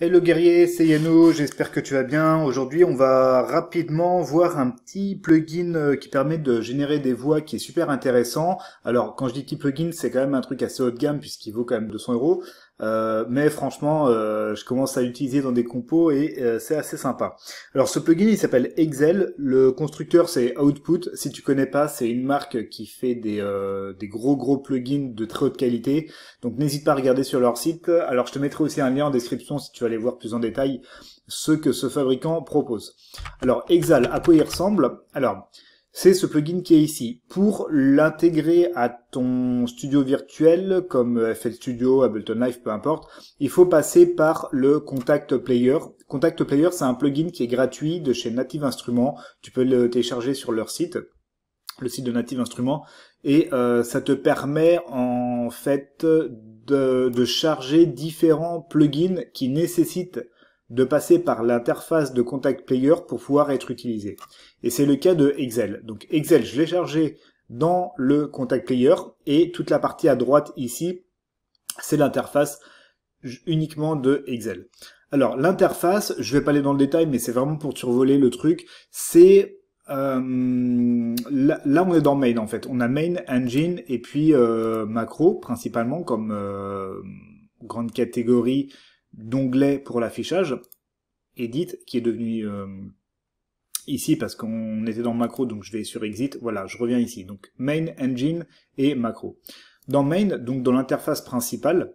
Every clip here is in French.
Hello guerrier, c'est Yano, j'espère que tu vas bien. Aujourd'hui, on va rapidement voir un petit plugin euh, qui permet de générer des voix qui est super intéressant. Alors, quand je dis petit plugin, c'est quand même un truc assez haut de gamme puisqu'il vaut quand même 200 euros. Euh, mais franchement, euh, je commence à l'utiliser dans des compos et euh, c'est assez sympa. Alors ce plugin, il s'appelle Excel. Le constructeur, c'est Output. Si tu connais pas, c'est une marque qui fait des, des gros gros plugins de très haute qualité. Donc n'hésite pas à regarder sur leur site. Alors je te mettrai aussi un lien en description si tu veux aller voir plus en détail ce que ce fabricant propose. Alors Exal, à quoi il ressemble Alors c'est ce plugin qui est ici. Pour l'intégrer à ton studio virtuel, comme FL Studio, Ableton Live, peu importe, il faut passer par le Contact Player. Contact Player, c'est un plugin qui est gratuit de chez Native Instruments. Tu peux le télécharger sur leur site, le site de Native Instruments, et euh, ça te permet en fait de, de charger différents plugins qui nécessitent de passer par l'interface de contact player pour pouvoir être utilisé. Et c'est le cas de Excel. Donc Excel, je l'ai chargé dans le contact player et toute la partie à droite ici, c'est l'interface uniquement de Excel. Alors l'interface, je vais pas aller dans le détail, mais c'est vraiment pour survoler le truc. C'est euh, là, on est dans main en fait. On a main, engine et puis euh, macro principalement comme euh, grande catégorie d'onglet pour l'affichage, Edit, qui est devenu euh, ici parce qu'on était dans Macro, donc je vais sur Exit, voilà, je reviens ici. Donc Main, Engine et Macro. Dans Main, donc dans l'interface principale,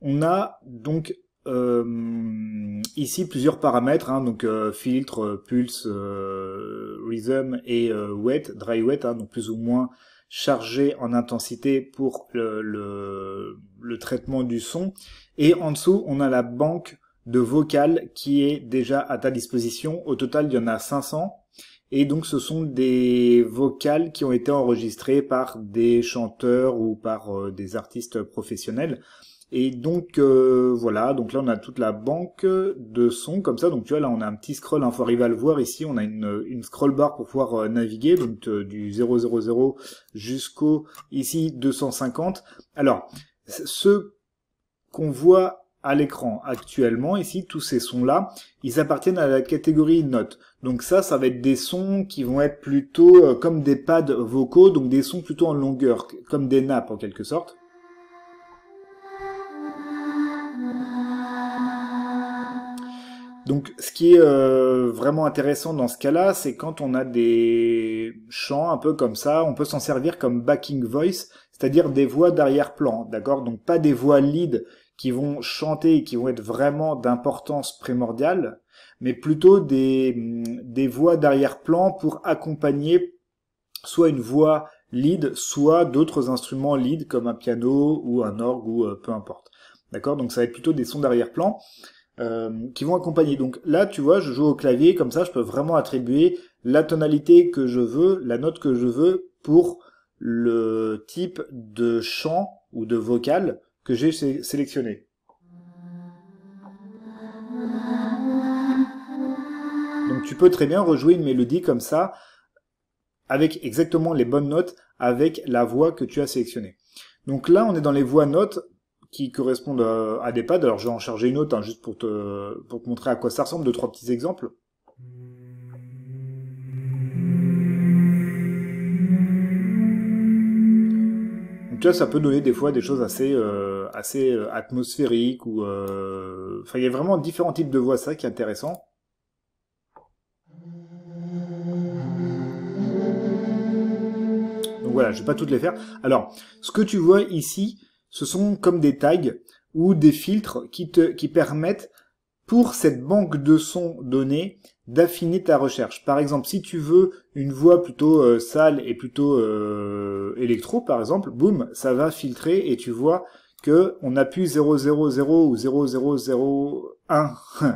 on a donc euh, ici plusieurs paramètres, hein. donc euh, filtre, pulse, rhythm et wet, dry wet, hein. donc plus ou moins chargé en intensité pour le, traitement du son. Et en dessous, on a la banque de vocales qui est déjà à ta disposition. Au total, il y en a 500. Et donc ce sont des vocales qui ont été enregistrées par des chanteurs ou par euh, des artistes professionnels. Et donc euh, voilà, donc là on a toute la banque de sons comme ça. Donc tu vois là on a un petit scroll, il faut arriver à le voir ici, on a une, une scroll bar pour pouvoir euh, naviguer, donc du 000 jusqu'au ici 250. Alors ce qu'on voit à l'écran actuellement, ici, tous ces sons-là, ils appartiennent à la catégorie notes. Donc ça, ça va être des sons qui vont être plutôt euh, comme des pads vocaux, donc des sons plutôt en longueur, comme des nappes en quelque sorte. Donc ce qui est euh, vraiment intéressant dans ce cas-là, c'est quand on a des chants un peu comme ça, on peut s'en servir comme backing voice, c'est-à-dire des voix d'arrière-plan, d'accord Donc pas des voix lead qui vont chanter et qui vont être vraiment d'importance primordiale, mais plutôt des, mm, des voix d'arrière-plan pour accompagner soit une voix lead, soit d'autres instruments lead comme un piano ou un orgue ou euh, peu importe. D'accord Donc ça va être plutôt des sons d'arrière-plan euh, qui vont accompagner. Donc là, tu vois, je joue au clavier, comme ça je peux vraiment attribuer la tonalité que je veux, la note que je veux pour le type de chant ou de vocal que j'ai sélectionné. Donc tu peux très bien rejouer une mélodie comme ça, avec exactement les bonnes notes, avec la voix que tu as sélectionnée. Donc là, on est dans les voix notes qui correspondent euh, à des pads. Alors je vais en charger une autre, hein, juste pour te, pour te montrer à quoi ça ressemble, deux, trois petits exemples. tu vois, ça peut donner des fois des choses assez, euh, assez euh, atmosphériques ou, euh, enfin, il y a vraiment différents types de voix, ça qui est intéressant. Donc voilà, je vais pas toutes les faire. Alors, ce que tu vois ici, ce sont comme des tags ou des filtres qui te, qui permettent pour cette banque de sons donnés d'affiner ta recherche. Par exemple, si tu veux une voix plutôt euh, sale et plutôt euh, électro, par exemple, boum, ça va filtrer et tu vois que on appuie 000 ou 0001,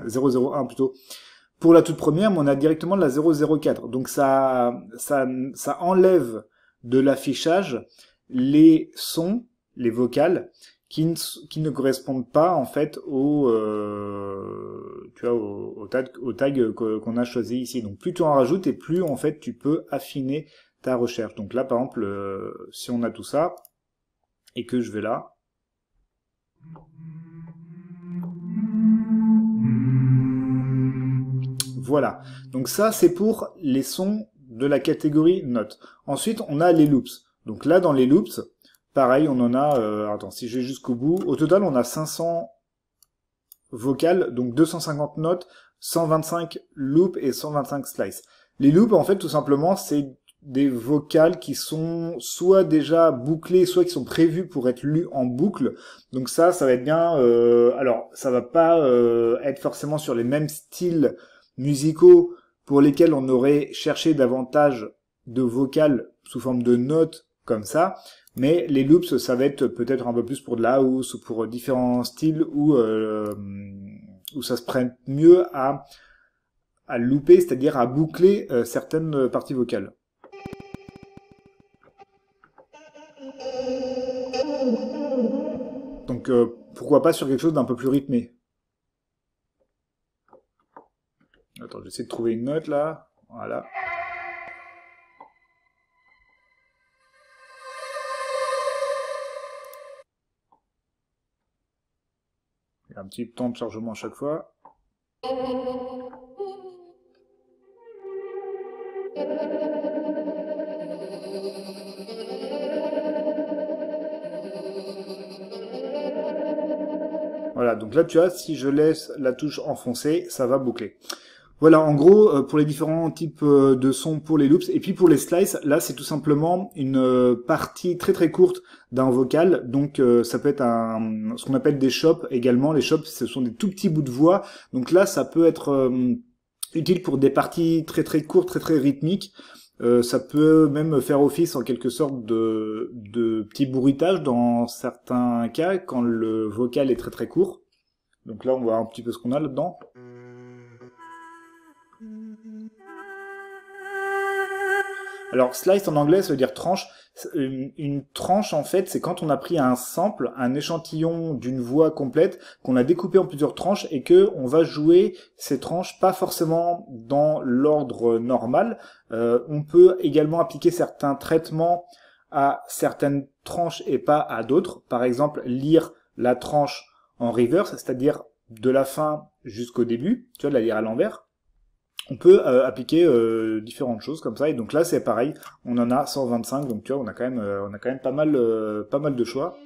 001 plutôt. Pour la toute première, on a directement la 004. Donc ça, ça, ça enlève de l'affichage les sons, les vocales, qui ne, qui ne correspondent pas en fait au euh, tu vois au, tag, qu'on a choisi ici. Donc plus tu en rajoutes et plus en fait tu peux affiner ta recherche. Donc là par exemple euh, si on a tout ça et que je vais là Voilà. Donc ça c'est pour les sons de la catégorie notes. Ensuite, on a les loops. Donc là dans les loops, Pareil, on en a... Euh, attends, si je vais jusqu'au bout, au total, on a 500 vocales, donc 250 notes, 125 loops et 125 slices. Les loops, en fait, tout simplement, c'est des vocales qui sont soit déjà bouclées, soit qui sont prévues pour être lues en boucle. Donc ça, ça va être bien. Euh, alors, ça va pas euh, être forcément sur les mêmes styles musicaux pour lesquels on aurait cherché davantage de vocales sous forme de notes comme ça. Mais les loops, ça va être peut-être un peu plus pour de la house ou pour différents styles où, euh, où ça se prête mieux à, à looper, c'est-à-dire à boucler euh, certaines parties vocales. Donc euh, pourquoi pas sur quelque chose d'un peu plus rythmé. Attends, j'essaie de trouver une note là. Voilà. un petit temps de chargement à chaque fois. Voilà, donc là tu as, si je laisse la touche enfoncée, ça va boucler. Voilà, en gros, euh, pour les différents types euh, de sons pour les loops, et puis pour les slices, là, c'est tout simplement une euh, partie très très courte d'un vocal, donc ça peut être un, ce qu'on appelle des chops également. Les chops, ce sont des tout petits bouts de voix, donc là, ça peut être utile pour des parties très très courtes, très très rythmiques. ça peut même faire office en quelque sorte de, de petit bourritage dans certains cas quand le vocal est très très court. Donc là, on voit un petit peu ce qu'on a là-dedans. Mm. Alors slice en anglais, ça veut dire tranche. Euh, une, tranche, en fait, c'est quand on a pris un sample, un échantillon d'une voix complète, qu'on a découpé en plusieurs tranches et que on va jouer ces tranches pas forcément dans l'ordre normal. Euh, on peut également appliquer certains traitements à certaines tranches et pas à d'autres. Par exemple, lire la tranche en reverse, c'est-à-dire de la fin jusqu'au début, tu vois, la lire à l'envers on peut euh, appliquer euh, différentes choses comme ça et donc là c'est pareil on en a 125 donc tu vois on a quand même euh, on a quand même pas mal pas mal de choix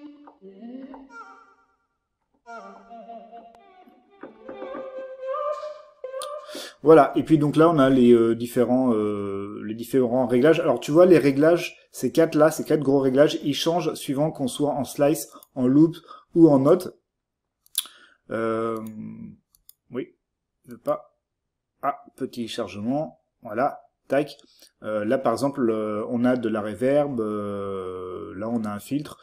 voilà et puis donc là on a les différents les différents réglages alors tu vois les réglages ces quatre là ces quatre gros réglages ils changent suivant qu'on soit en slice en loop ou en note oui je veux pas ah, petit chargement, voilà, tac. Euh, là, par exemple, euh, on a de la réverb, euh, là, on a un filtre.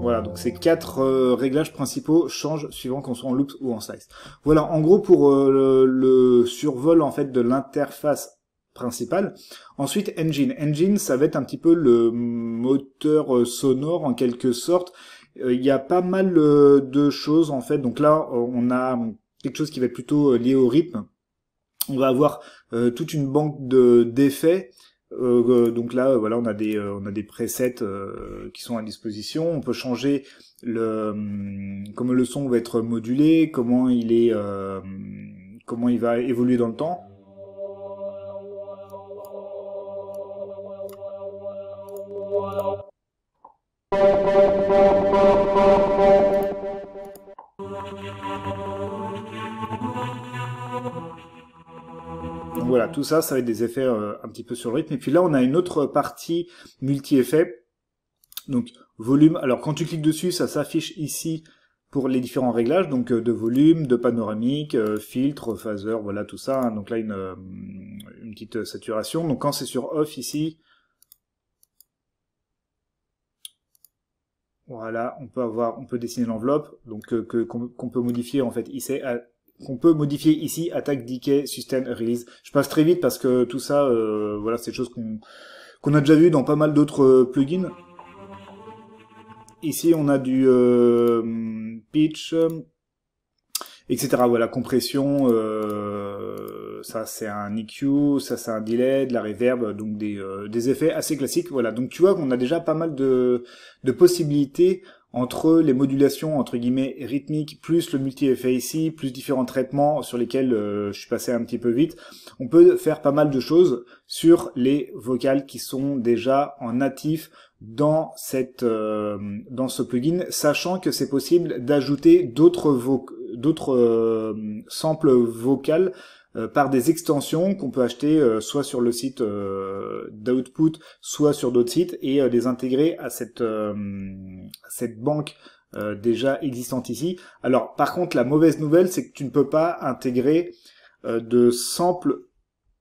Voilà, donc ces quatre réglages principaux changent suivant qu'on soit en loop ou en slice. Voilà, en gros, pour le, le survol, en fait, de l'interface principal. Ensuite, Engine. Engine, ça va être un petit peu le moteur euh, sonore en quelque sorte. Euh, il y a pas mal euh, de choses en fait. Donc là, on a quelque chose qui va être plutôt lié au rythme. On va avoir toute une banque d'effets. De, donc là, voilà, on a des on a des presets qui sont à disposition. On peut changer le hum, comment le son va être modulé, comment il est comment il va évoluer dans le temps. voilà, tout ça, ça va être des effets euh, un petit peu sur le rythme. Et puis là, on a une autre partie multi-effet. Donc volume. Alors quand tu cliques dessus, ça s'affiche ici pour les différents réglages, donc euh, de volume, de panoramique, euh, filtre, phaser, voilà tout ça. Hein. Donc là, une petite saturation. Donc quand c'est sur off ici, Voilà, on peut avoir, on peut dessiner l'enveloppe, donc euh, qu'on peut modifier en fait ici, qu'on peut modifier ici attaque, decay, sustain, release. Je passe très vite parce que tout ça, euh, voilà, c'est des choses qu'on a déjà vu dans pas mal d'autres euh, plugins. Ici, on a du pitch, etc. Voilà, compression, ça c'est un EQ, ça c'est un delay, de la reverb, donc des, euh, des effets assez classiques. Voilà, donc tu vois qu'on a déjà pas mal de, de possibilités entre les modulations entre guillemets rythmiques plus le multi-effet ici, plus différents traitements sur lesquels euh, je suis passé un petit peu vite, on peut faire pas mal de choses sur les vocales qui sont déjà en natif dans cette euh, dans ce plugin, sachant que c'est possible d'ajouter d'autres d'autres samples vocales euh, par des extensions qu'on peut acheter euh, soit sur le site euh, d'Output, soit sur d'autres sites et les intégrer à cette, cette banque déjà existante ici. Alors par contre la mauvaise nouvelle c'est que tu ne peux pas intégrer de samples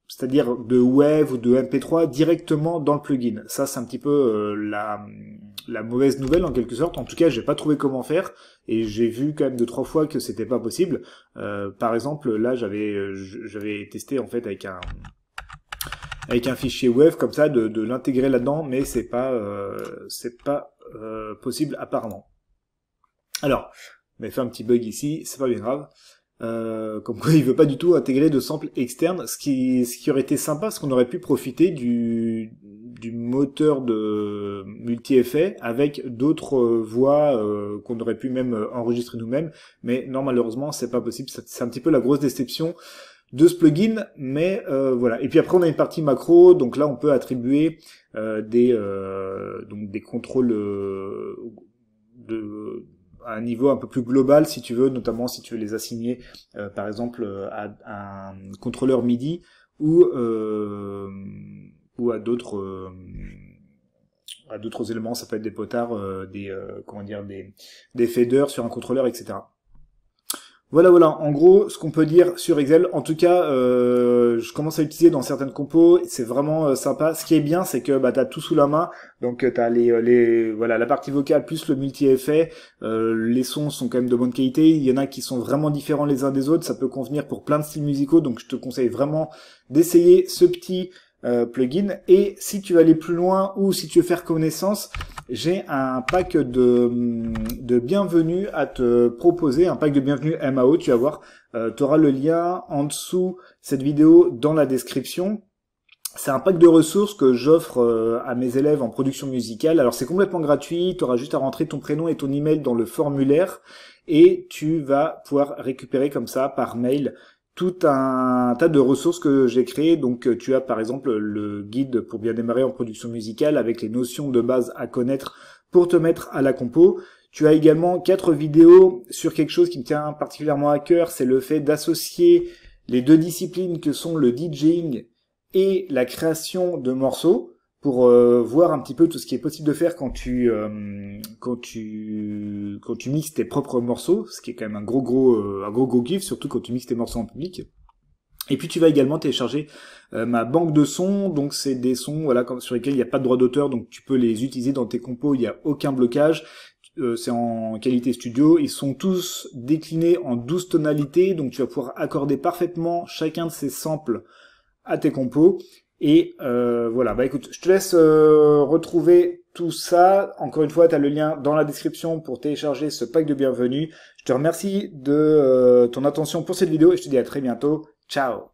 c'est-à-dire de web ou de MP3 directement dans le plugin. Ça, c'est un petit peu la, la mauvaise nouvelle en quelque sorte. En tout cas, j'ai pas trouvé comment faire et j'ai vu quand même deux trois fois que c'était pas possible. Euh, par exemple, là, j'avais euh, j'avais testé en fait avec un avec un fichier web comme ça de, l'intégrer là-dedans, mais c'est pas euh, c'est pas possible apparemment. Alors, mais fait un petit bug ici, c'est pas bien grave. comme quoi il veut pas du tout intégrer de samples externes, ce qui, ce qui aurait été sympa, parce qu'on aurait pu profiter du, du moteur de multi-effet avec d'autres euh, voix euh, qu'on aurait pu même euh, enregistrer nous-mêmes. Mais non, malheureusement, c'est pas possible. C'est un petit peu la grosse déception de ce plugin, mais voilà. Et puis après on a une partie macro, donc là on peut attribuer des donc des contrôles de à un niveau un peu plus global si tu veux, notamment si tu veux les assigner par exemple à, un contrôleur MIDI ou ou à d'autres euh, à d'autres éléments. Ça peut être des potards, euh, des euh, comment dire, des des faders sur un contrôleur, etc. Voilà, voilà. En gros, ce qu'on peut dire sur Excel. En tout cas, je commence à l'utiliser dans certaines compos. C'est vraiment sympa. Ce qui est bien, c'est que bah as tout sous la main. Donc tu les les voilà la partie vocale plus le multi-effet. les sons sont quand même de bonne qualité. Il y en a qui sont vraiment différents les uns des autres. Ça peut convenir pour plein de styles musicaux. Donc je te conseille vraiment d'essayer ce petit euh, plugin. Et si tu veux aller plus loin ou si tu veux faire connaissance, j'ai un pack de, de bienvenue à te proposer, un pack de bienvenue MAO, tu vas voir. Euh, tu auras le lien en dessous cette vidéo dans la description. C'est un pack de ressources que j'offre euh, à mes élèves en production musicale. Alors c'est complètement gratuit, tu auras juste à rentrer ton prénom et ton email dans le formulaire et tu vas pouvoir récupérer comme ça par mail tout un tas de ressources que j'ai créées. Donc, euh, tu as par exemple le guide pour bien démarrer en production musicale avec les notions de base à connaître pour te mettre à la compo. Tu as également quatre vidéos sur quelque chose qui me tient particulièrement à cœur, c'est le fait d'associer les deux disciplines que sont le DJing et la création de morceaux pour euh, voir un petit peu tout ce qui est possible de faire quand tu euh, quand tu quand tu mixes tes propres morceaux, ce qui est quand même un gros gros euh, surtout quand tu mixes tes morceaux en public. Et puis tu vas également télécharger euh, ma banque de sons, donc c'est des sons voilà sur lesquels il n'y a pas de droit d'auteur, donc tu peux les utiliser dans tes compos, il n'y a aucun blocage. c'est en qualité studio, ils sont tous déclinés en 12 tonalités, donc tu vas pouvoir accorder parfaitement chacun de ces samples à tes compos et euh, voilà, bah écoute, je te laisse euh, retrouver tout ça. Encore une fois, tu as le lien dans la description pour télécharger ce pack de bienvenue. Je te remercie de euh, ton attention pour cette vidéo et je te dis à très bientôt. Ciao